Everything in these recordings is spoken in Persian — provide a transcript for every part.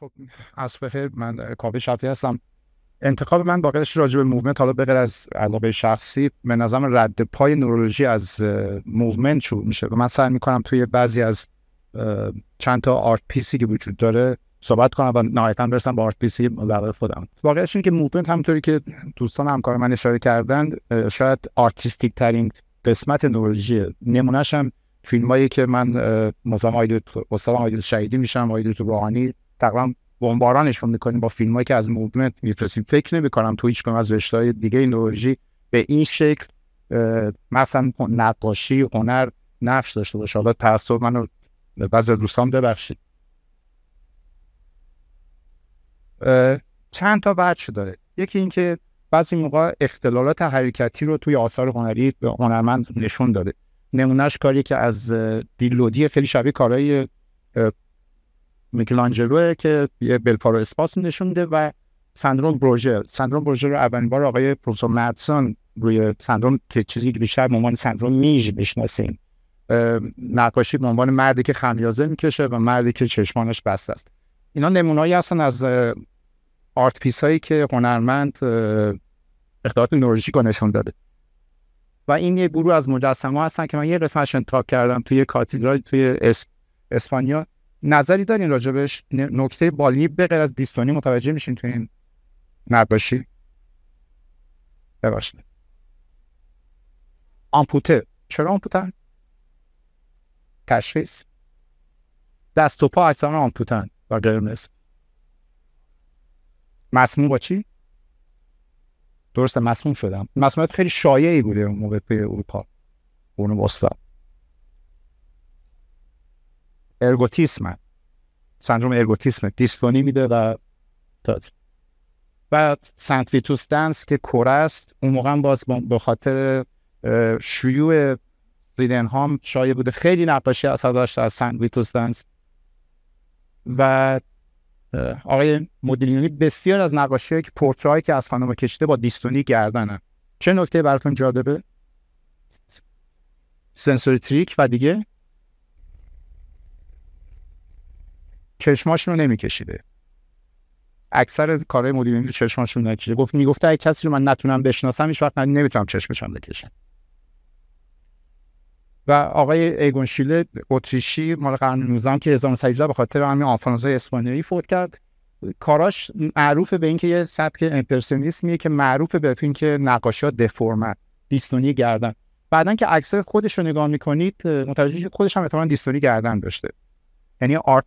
خب از بخیر من کافی شفی هستم انتخاب من واقعش راجع به موومنت حالا بغیر از علاقه شخصی به نظرم رد پای نورولوژی از موومنت شروع میشه و من سعی میکنم توی بعضی از چند تا آرت پیسی که وجود داره صحبت کنم و نهایتا برسم به آرت پیسی در خودم واقعش این که موومنت همونطوری که دوستان همکار من اشاره کردن شاید آرتیستیک ترین قسمت نورولوژی نمونهشم فیلمایی که من مثلا آیدو شهیدی میشم آیدو روحانی تقریبا بمبارانشون میکنیم با فیلمایی که از موومنت میفرستیم فکر نمیکنم تو هیچ از رشته دیگه نروژی به این شکل مثلا نقاشی هنر نقش داشته باشه حالا تعصب منو بعضی دوستان ببخشید چند تا بچ داره یکی اینکه بعضی موقع اختلالات حرکتی رو توی آثار هنری به هنرمند نشون داده نمونهش کاری که از دیلودی خیلی شبیه کارهای میکلانجلو که یه بلفارو اسپاس نشونده و سندروم بروژر سندروم بروژر رو اولین بار آقای پروفسور مدسون روی سندروم که چیزی که بیشتر به عنوان سندروم میژ بشناسیم نقاشی به عنوان مردی که خمیازه میکشه و مردی که چشمانش بسته است اینا نمونایی هستن از آرت پیس هایی که هنرمند اختلاف نورژیک رو نشون داده و این یه گروه از مجسمه هستن که من یه قسمتش تاک کردم توی کاتیدرال توی اسپانیا نظری دارین راجبش یعنی نکته بالی به غیر از دیستونی متوجه میشین تو این نقاشی ببخشید آمپوته چرا آمپوتن تشخیص دست و پا اکثرا آمپوتن و قرمز مسموم با چی درسته مسموم شدم مسمومیت خیلی شایعی بوده اون موقع توی اروپا اون وسطا ارگوتیسم سندروم ارگوتیسم دیستونی میده و داد و سنتویتوس دنس که کره است اون موقع باز به خاطر شیوع هام شایع بوده خیلی نقاشی از ازش از ویتوس دنس و آقای مدیلیونی بسیار از نقاشی که پورترایی که از خانم کشیده با دیستونی گردنن چه نکته براتون جالبه سنسوری تریک و دیگه چشماش رو نمیکشیده اکثر کارهای مدیرین رو چشماشون نکشیده گفت میگفته اگه کسی رو من نتونم بشناسم هیچ وقت من نمیتونم چشمشم بکشم و آقای ایگون شیله اتریشی مال قرن 19 که 1918 به خاطر همین آنفولانزای اسپانیایی فوت کرد کاراش معروف به اینکه یه سبک امپرسیونیسمیه که معروف به اینکه ها دیفورم، دیستونی گردن بعدن که عکس خودش رو نگاه میکنید متوجه خودش هم احتمال دیستونی گردن داشته یعنی آرت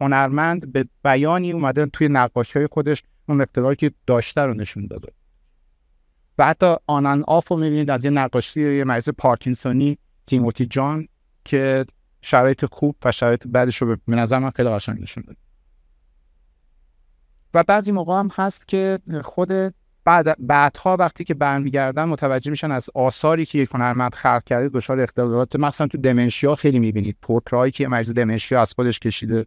هنرمند به بیانی اومده توی نقاش خودش اون اختراعی که داشته رو نشون داده و حتی آنان آف رو میبینید از یه نقاشی یه مریض پارکینسونی تیموتی جان که شرایط خوب و شرایط بعدش رو به نظر من خیلی قشنگ نشون داده و بعضی موقع هم هست که خود بعد بعدها وقتی که برمیگردن متوجه میشن از آثاری که یک هنرمند خلق کرده دچار اختلالات مثلا تو دمنشیا خیلی میبینید پورترایی که مریض دمنشیا از خودش کشیده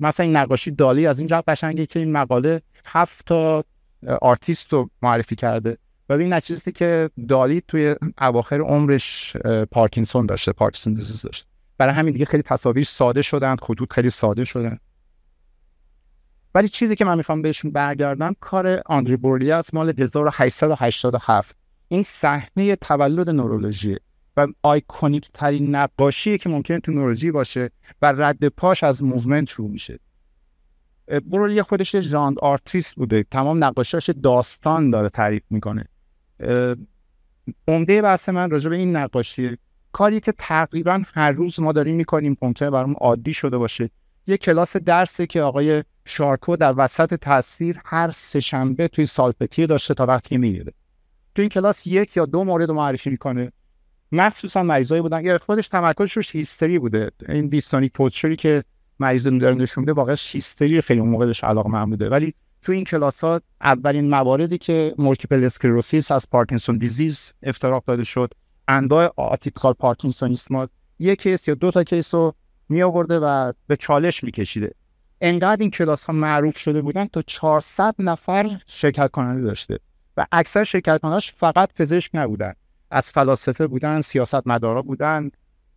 مثلا این نقاشی دالی از اینجا قشنگه که این مقاله هفت تا آرتیست رو معرفی کرده و این نتیجه که دالی توی اواخر عمرش پارکینسون داشته پارکینسون دیزیز داشته برای همین دیگه خیلی تصاویر ساده شدن خطوط خیلی ساده شدن ولی چیزی که من میخوام بهشون برگردم کار آندری از مال 1887 این صحنه تولد نورولوژی و آیکونیک ترین نقاشی که ممکن تو نورولوژی باشه و رد پاش از موومنت شروع میشه برولی خودش ژاند آرتیست بوده تمام نقاشیاش داستان داره تعریف میکنه عمده بحث من راجع به این نقاشی کاری که تقریبا هر روز ما داریم میکنیم ممکنه برام عادی شده باشه یه کلاس درسه که آقای شارکو در وسط تاثیر هر سه شنبه توی سالپتی داشته تا وقتی میگیره تو این کلاس یک یا دو مورد رو معرفی میکنه مخصوصا مریضایی بودن یا خودش تمرکزش روش هیستری بوده این دیستانی پوتشری که مریض داره نشون میده واقعا هیستری خیلی اون موقعش علاقه علاقه بوده ولی تو این کلاس اولین مواردی که مولتیپل اسکلروسیس از پارکینسون دیزیز افتراق داده شد انواع آتیکال پارکینسونیسم یک کیس یا دو تا کیس می آورده و به چالش میکشیده انقدر این کلاس ها معروف شده بودن تا 400 نفر شرکت کننده داشته و اکثر شرکت کنندهاش فقط پزشک نبودن از فلاسفه بودن سیاست مدارا بودن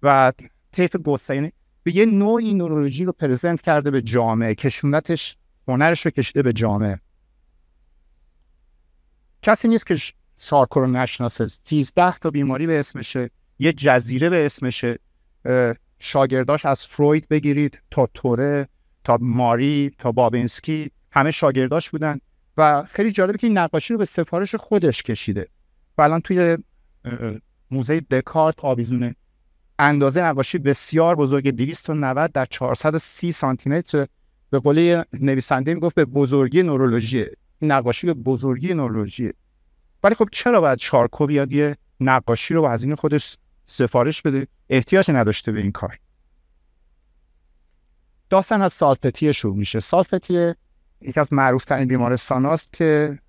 و طیف یعنی به یه نوعی نورولوژی رو پرزنت کرده به جامعه کشونتش هنرش رو کشیده به جامعه کسی نیست که سارکو رو نشناسه 13 تا بیماری به اسمشه یه جزیره به اسمشه شاگرداش از فروید بگیرید تا توره تا ماری تا بابینسکی همه شاگرداش بودن و خیلی جالبه که این نقاشی رو به سفارش خودش کشیده و الان توی موزه دکارت آویزونه اندازه نقاشی بسیار بزرگ 290 در 430 سانتی متر به قول نویسنده میگفت به بزرگی نورولوژی نقاشی به بزرگی نورولوژی ولی خب چرا باید شارکو بیاد یه نقاشی رو از این خودش سفارش بده احتیاج نداشته به این کار داستان از سالپتیه شروع میشه سالپتیه یکی از معروف ترین بیمارستان هاست که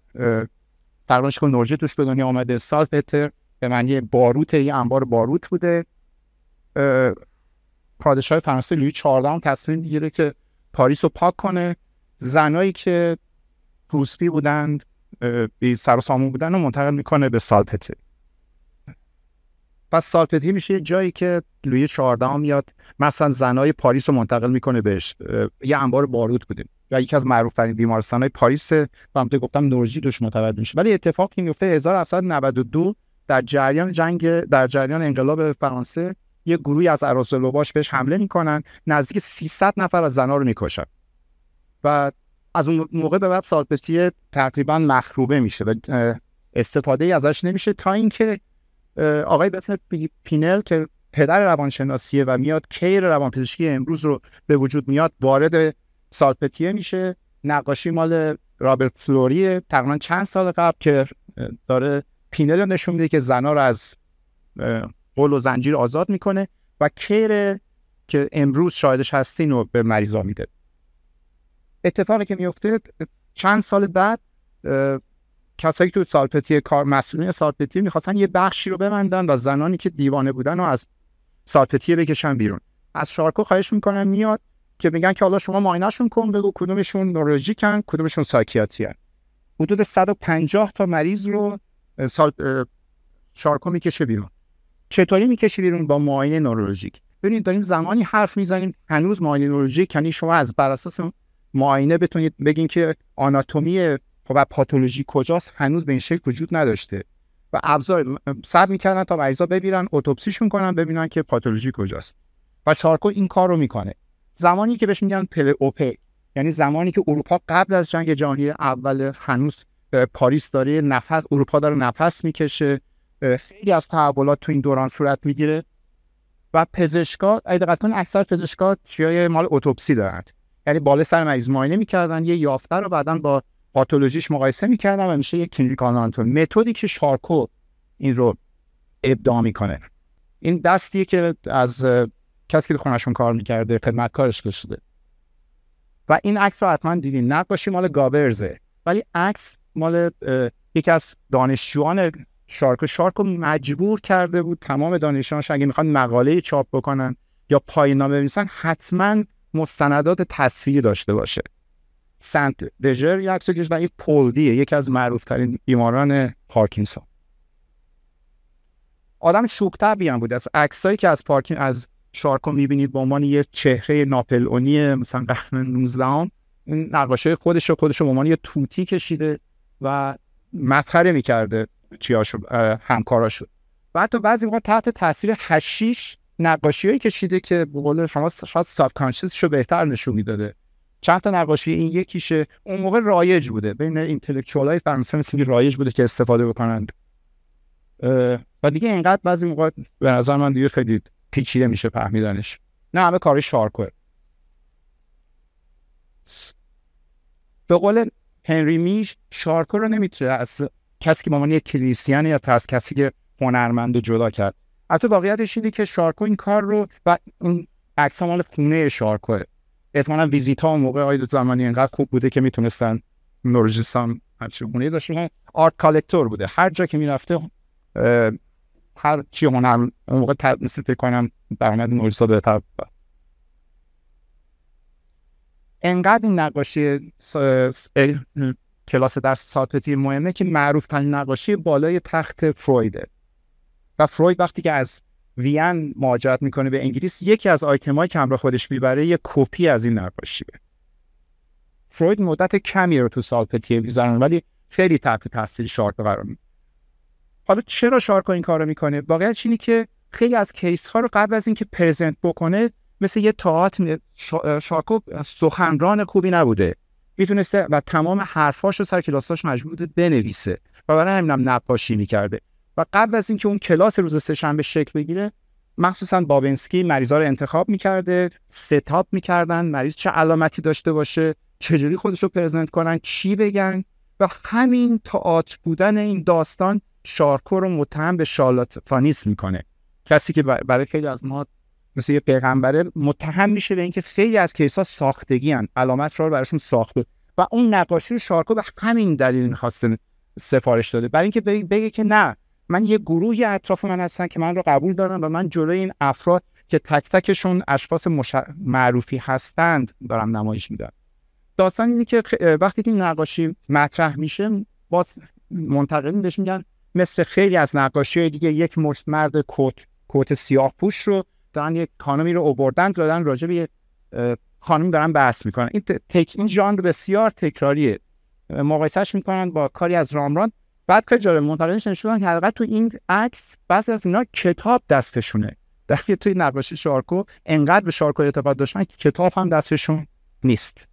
ترمانش شکل نورجه توش به دنیا آمده سالپتر به معنی باروت یه انبار باروت بوده پادشاه فرانسه لوی 14 تصمیم میگیره که پاریس رو پاک کنه زنایی که روسپی بودند سر و سامون بودن و منتقل میکنه به سالپته پس سالپتری میشه جایی که لوی 14 میاد مثلا زنای پاریس رو منتقل میکنه بهش یه انبار بارود بوده یا یکی از معروف ترین های پاریس و همطور گفتم نورجی دوش متولد میشه ولی اتفاقی میفته 1792 در جریان جنگ در جریان انقلاب فرانسه یه گروهی از اراسلوباش بهش حمله میکنن نزدیک 300 نفر از زنا رو میکشن و از اون موقع به بعد سالپتی تقریبا مخروبه میشه و استفاده ازش نمیشه تا اینکه آقای بسنت پینل که پدر روانشناسیه و میاد کیر روانپزشکی امروز رو به وجود میاد وارد سالپتیه میشه نقاشی مال رابرت فلوریه تقریبا چند سال قبل که داره پینل رو نشون میده که زنا رو از قول و زنجیر آزاد میکنه و کیر که امروز شاهدش هستین رو به مریضا میده اتفاقی که میفته چند سال بعد کسایی که تو سالپتی کار مسئولین سالپتی میخواستن یه بخشی رو ببندن و زنانی که دیوانه بودن و از سالپتی بکشن بیرون از شارکو خواهش میکنم میاد که میگن که حالا شما ماینشون کن بگو کدومشون نورولوژیکن کدومشون ساکیاتیان حدود 150 تا مریض رو شارکو میکشه بیرون چطوری میکشه بیرون با معاینه نورولوژیک ببینید داریم زمانی حرف میزنیم هنوز معاینه نورولوژیک یعنی شما از بر اساس معاینه بتونید بگین که آناتومی خب و پاتولوژی کجاست هنوز به این شکل وجود نداشته و ابزار صبر میکردن تا مریضا ببینن اتوپسیشون کنن ببینن که پاتولوژی کجاست و شارکو این کار رو میکنه زمانی که بهش میگن پل اوپ یعنی زمانی که اروپا قبل از جنگ جهانی اول هنوز پاریس داره نفس اروپا داره نفس میکشه خیلی از تحولات تو این دوران صورت میگیره و پزشکا دقت اکثر پزشکا چیای مال اتوپسی دارند. یعنی بالا سر مریض معاینه میکردن یه یافته رو بعدا با پاتولوژیش مقایسه میکردم و میشه یک کلینیکال آناتومی متدی که شارکو این رو ابداع میکنه این دستیه که از کسی که خونشون کار میکرده کارش شده. و این عکس رو حتما دیدین نقاشی مال گابرزه ولی عکس مال یکی از دانشجویان شارکو شارکو مجبور کرده بود تمام دانشجوهاش اگه میخوان مقاله چاپ بکنن یا پایان نامه بنویسن حتما مستندات تصویری داشته باشه سنت دژر یا سکش و این پولدیه یکی از معروفترین بیماران پارکینسون آدم شوکتر بیان بود از عکسایی که از پارکین از شارکو میبینید به عنوان یه چهره ناپلئونی مثلا قرن 19 این نقاشه خودش خودش به عنوان یه توتی کشیده و مسخره میکرده چیاشو شد و حتی بعضی موقع تحت تاثیر هشیش نقاشی کشیده که به قول شما شاید سابکانشیسش رو بهتر نشون میداده چند تا نقاشی این یکیشه اون موقع رایج بوده بین اینتלקچوال های فرانسه مثل رایج بوده که استفاده بکنند و دیگه اینقدر بعضی موقع به نظر من دیگه خیلی پیچیده میشه فهمیدنش نه همه کاری شارکوه به قول هنری میش شارکو رو نمیتونه از کسی که مامانی یک یا از کسی که هنرمند جدا کرد حتی واقعیتش اینه که شارکو این کار رو و اون عکس مال خونه شارکوه احتمالا ویزیت ها اون موقع آید زمانی انقدر خوب بوده که میتونستن نورژیست هم همچین داشته آرت کالکتور بوده هر جا که میرفته هر چی هنر اون موقع مثل فکر کنم برآمد به بهتر انقدر این نقاشی کلاس درس ساپتی مهمه که معروف ترین نقاشی بالای تخت فرویده و فروید وقتی که از وین مهاجرت میکنه به انگلیس یکی از آیتم های همراه خودش میبره یه کپی از این نقاشیه فروید مدت کمی رو تو سالپتیه میذارن ولی خیلی تحت تاثیر شارکو قرار حالا چرا شارکو این کارو میکنه واقعیت چینی که خیلی از کیس ها رو قبل از اینکه پرزنت بکنه مثل یه تاعت شارکو سخنران خوبی نبوده میتونسته و تمام حرفاش رو سر کلاساش مجبور بنویسه و برای همینم نقاشی میکرده و قبل از اینکه اون کلاس روز به شکل بگیره مخصوصا بابنسکی مریضا رو انتخاب میکرده ستاپ میکردن مریض چه علامتی داشته باشه چجوری خودش رو پرزنت کنن چی بگن و همین تاعت بودن این داستان شارکو رو متهم به فانیس میکنه کسی که برای خیلی از ما مثل یه پیغمبره متهم میشه به اینکه خیلی از کیسا ساختگی هن. علامت را رو براشون ساخته و اون نقاشی شارکو به همین دلیل میخواسته سفارش داده برای اینکه بگه که نه من یه گروهی اطراف من هستن که من رو قبول دارن و من جلوی این افراد که تک تکشون اشخاص معروفی هستند دارم نمایش میدم داستان اینه که وقتی که نقاشی مطرح میشه باز منتقلین بهش میگن مثل خیلی از نقاشی دیگه یک مشت مرد کت کت سیاه پوش رو دارن یک خانمی رو اوبردن دادن راجع به خانم دارن بحث میکنن این تک این ژانر بسیار تکراریه مقایسهش میکنن با کاری از رامران بعد که جالب منتقلش نشون که حقیقت تو این عکس بعضی از اینا کتاب دستشونه در توی نقاشی شارکو انقدر به شارکو اعتقاد داشتن که کتاب هم دستشون نیست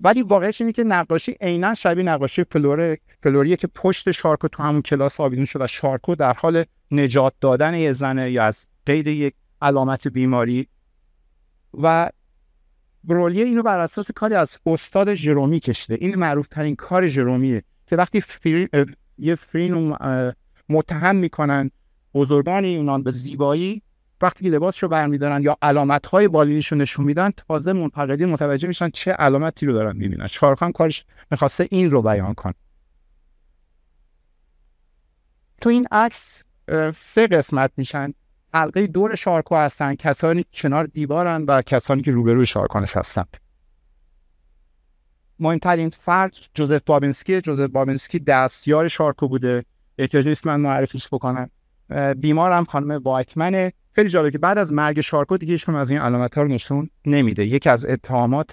ولی واقعش اینه که نقاشی عینا شبیه نقاشی فلوره فلوریه که پشت شارکو تو همون کلاس آویزون شد و شارکو در حال نجات دادن یه زنه یا از قید یک علامت بیماری و برولیه اینو بر اساس کاری از استاد ژرومی کشته. این معروف ترین کار ژرومیه که وقتی فیلم، یه فیلم متهم میکنن بزرگان یونان به زیبایی وقتی لباسش رو برمیدارن یا علامت های بالینیش رو نشون میدن تازه منتقدین متوجه میشن چه علامتی رو دارن میبینن چارخان کارش میخواسته این رو بیان کن تو این عکس سه قسمت میشن حلقه دور شارکو هستن کسانی کنار دیوارن و کسانی که روبروی شارکانش هستند مهمترین فرد جوزف بابینسکی جوزف بابینسکی دستیار شارکو بوده احتیاج نیست من معرفیش بکنم بیمار هم خانم وایتمنه خیلی جالبه که بعد از مرگ شارکو دیگه هیچکدوم از این علامت ها رو نشون نمیده یکی از اتهامات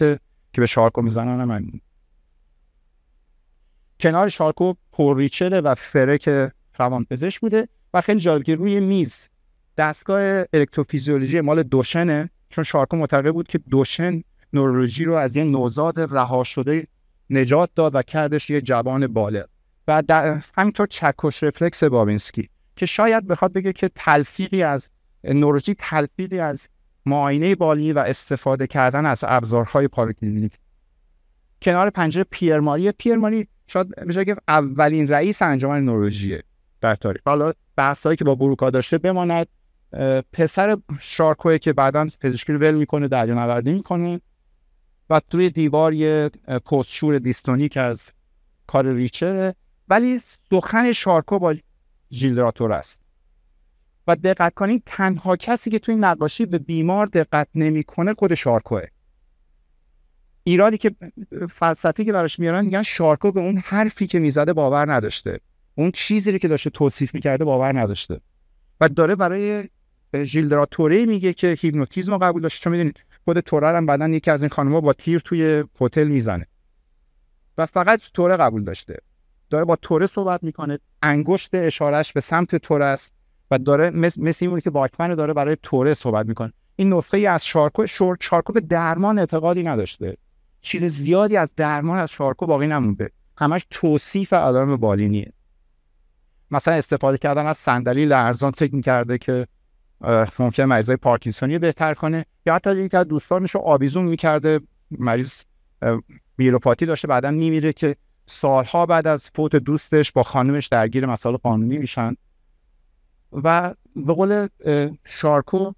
که به شارکو میزنن هم کنار شارکو ریچل و فرک روان پزشک بوده و خیلی جالبه که روی میز دستگاه الکتروفیزیولوژی مال دوشنه چون شارکو معتقد بود که دوشن نورولوژی رو از یه نوزاد رها شده نجات داد و کردش یه جوان بالغ و در همینطور چکش رفلکس بابینسکی که شاید بخواد بگه که تلفیقی از نورولوژی تلفیقی از معاینه بالی و استفاده کردن از ابزارهای پاراکلینیک کنار پنجره پیرماری پیرماری شاید میشه که اولین رئیس انجمن نورولوژی در تاریخ حالا بحثایی که با بروکا داشته بماند پسر شارکوه که بعدا پزشکی رو ول میکنه دریا نوردی میکنه و توی دیوار یه پستشور دیستونیک از کار ریچره ولی دخن شارکو با جیلراتور است و دقت کنید تنها کسی که توی نقاشی به بیمار دقت نمیکنه خود شارکوه ایرادی که فلسفی که براش میارن میگن شارکو به اون حرفی که میزده باور نداشته اون چیزی که داشته توصیف میکرده باور نداشته و داره برای ژیلدراتوری میگه که هیپنوتیزم قبول داشته چون میدونید خود تورر هم بعدن یکی از این خانم‌ها با تیر توی هتل میزنه و فقط توره قبول داشته داره با توره صحبت میکنه انگشت اشارش به سمت توره است و داره مثل, مثل که واکمن داره برای توره صحبت میکنه این نسخه ای از شارکو شارکو به درمان اعتقادی نداشته چیز زیادی از درمان از شارکو باقی نمونده همش توصیف آدم بالینیه مثلا استفاده کردن از صندلی لرزان فکر میکرده که ممکن های پارکینسونی بهتر کنه یا حتی یکی از دوستانش آویزون میکرده مریض بیروپاتی داشته بعدا میمیره که سالها بعد از فوت دوستش با خانمش درگیر مسائل قانونی میشن و به قول شارکو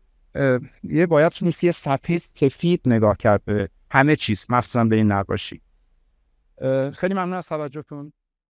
یه باید یه صفحه سفید نگاه کرد به همه چیز مثلا به این نقاشی خیلی ممنون از توجهتون